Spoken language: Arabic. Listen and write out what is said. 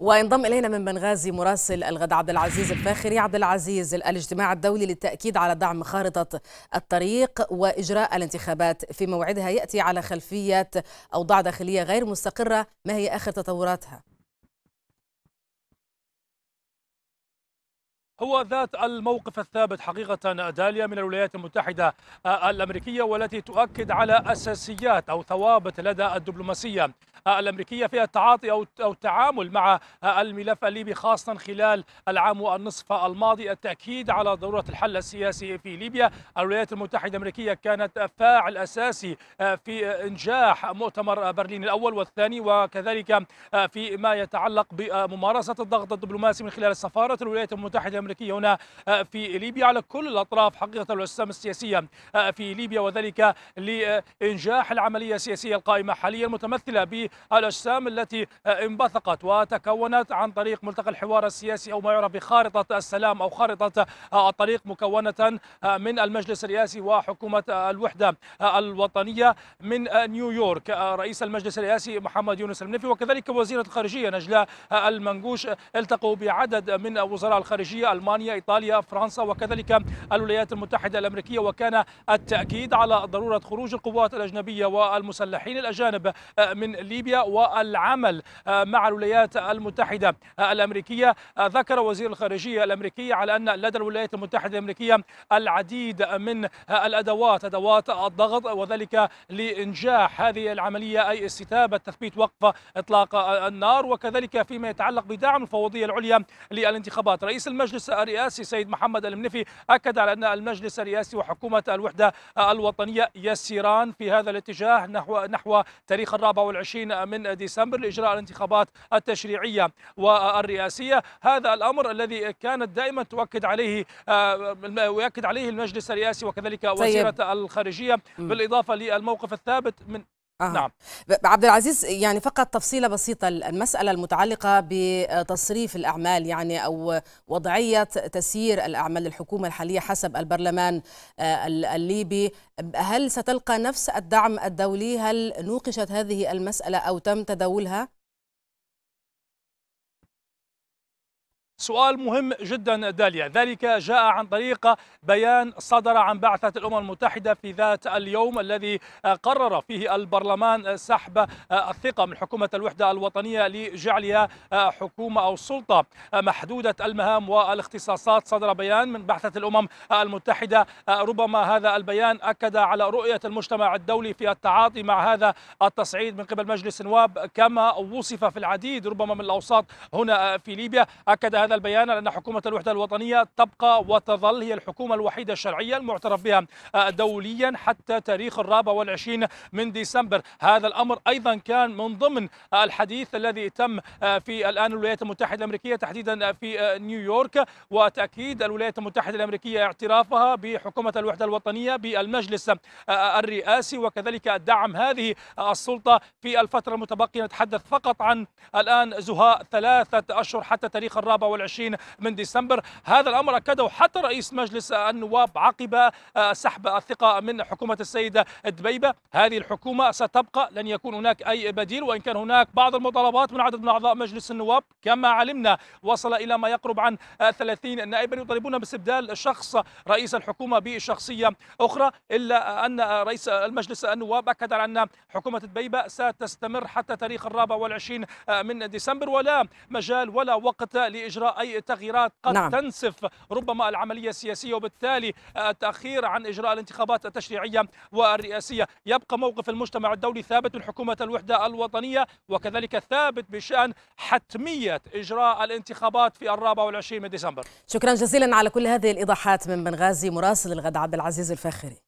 وينضم الينا من بنغازي مراسل الغد عبد العزيز الفاخري عبد العزيز الاجتماع الدولي للتاكيد على دعم خارطه الطريق واجراء الانتخابات في موعدها ياتي على خلفيه اوضاع داخليه غير مستقره ما هي اخر تطوراتها هو ذات الموقف الثابت حقيقة داليا من الولايات المتحدة آه، الأمريكية والتي تؤكد على أساسيات أو ثوابت لدى الدبلوماسية آه، الأمريكية في التعاطي أو التعامل مع آه، الملف الليبي خاصة خلال العام والنصف الماضي التأكيد على ضرورة الحل السياسي في ليبيا الولايات المتحدة الأمريكية كانت فاعل أساسي في إنجاح مؤتمر برلين الأول والثاني وكذلك في ما يتعلق بممارسة الضغط الدبلوماسي من خلال سفارة الولايات المتحدة الأمريكية هنا آه، في ليبيا على كل الأطراف حقيقة والأجسام السياسية آه، في ليبيا وذلك لإنجاح العملية السياسية القائمة حاليا متمثلة بالأجسام التي آه، انبثقت وتكونت عن طريق ملتقى الحوار السياسي أو ما يعرف بخارطة السلام أو خارطة الطريق مكونة من المجلس الرئاسي وحكومة الوحدة الوطنية من نيويورك رئيس المجلس الرئاسي محمد يونس المنفي وكذلك وزيرة الخارجية نجلاء المنقوش التقوا بعدد من وزراء الخارجية ألمانيا إيطاليا فرنسا وكذلك الولايات المتحدة الأمريكية وكان التأكيد على ضرورة خروج القوات الأجنبية والمسلحين الأجانب آه، من ليبيا والعمل آه، مع الولايات المتحدة آه، الأمريكية ذكر وزير الخارجية الأمريكية على أن لدى الولايات المتحدة الأمريكية العديد من الأدوات أدوات الضغط وذلك لإنجاح هذه العملية أي استتابة تثبيت وقف إطلاق النار وكذلك فيما يتعلق بدعم الفوضية العليا للانتخابات رئيس المجلس المجلس الرئاسي سيد محمد المنفي أكد على أن المجلس الرئاسي وحكومة الوحدة الوطنية يسيران في هذا الاتجاه نحو نحو تاريخ الرابع والعشرين من ديسمبر لإجراء الانتخابات التشريعية والرئاسية هذا الأمر الذي كانت دائما تؤكد عليه ويؤكد آه، عليه المجلس الرئاسي وكذلك طيب. وزيرة الخارجية بالإضافة للموقف الثابت من آه. نعم عبد العزيز يعني فقط تفصيلة بسيطة المسألة المتعلقة بتصريف الأعمال يعني أو وضعية تسيير الأعمال الحكومة الحالية حسب البرلمان آه، الليبي هل ستلقى نفس الدعم الدولي هل نوقشت هذه المسألة أو تم تداولها؟ سؤال مهم جدا داليا ذلك جاء عن طريق بيان صدر عن بعثة الأمم المتحدة في ذات اليوم الذي قرر فيه البرلمان سحب الثقة من حكومة الوحدة الوطنية لجعلها حكومة أو سلطة محدودة المهام والاختصاصات صدر بيان من بعثة الأمم المتحدة ربما هذا البيان أكد على رؤية المجتمع الدولي في التعاطي مع هذا التصعيد من قبل مجلس النواب كما وصف في العديد ربما من الأوساط هنا في ليبيا أكد هذا البيان على أن حكومة الوحدة الوطنية تبقى وتظل هي الحكومة الوحيدة الشرعية المعترف بها آه، دوليا حتى تاريخ الرابع والعشرين من ديسمبر هذا الأمر أيضا كان من ضمن آه، الحديث الذي تم آه، في الآن الولايات المتحدة الأمريكية تحديدا في نيويورك وتأكيد الولايات المتحدة الأمريكية اعترافها بحكومة الوحدة الوطنية بالمجلس الرئاسي وكذلك دعم هذه السلطة في الفترة المتبقية نتحدث فقط عن الآن زهاء ثلاثة أشهر حتى تاريخ الرابع والعشرين 21 من ديسمبر هذا الأمر أكده حتى رئيس مجلس النواب عقب آه، سحب الثقة من حكومة السيدة دبيبة هذه الحكومة ستبقى لن يكون هناك أي بديل وإن كان هناك بعض المطالبات من عدد من أعضاء مجلس النواب كما علمنا وصل إلى ما يقرب عن 30 آه، نائبا يطالبون باستبدال شخص رئيس الحكومة بشخصية أخرى إلا أن رئيس المجلس النواب أكد على أن حكومة دبيبة ستستمر حتى تاريخ الرابع والعشرين آه، من ديسمبر ولا مجال ولا وقت لإجراء أي تغييرات قد نعم. تنسف ربما العملية السياسية وبالتالي التأخير آه، عن إجراء الانتخابات التشريعية والرئاسية يبقى موقف المجتمع الدولي ثابت الحكومة الوحدة الوطنية وكذلك ثابت بشأن حتمية إجراء الانتخابات في الرابع والعشرين من ديسمبر شكرا جزيلا على كل هذه الإيضاحات من بنغازي مراسل الغد عبد العزيز الفاخري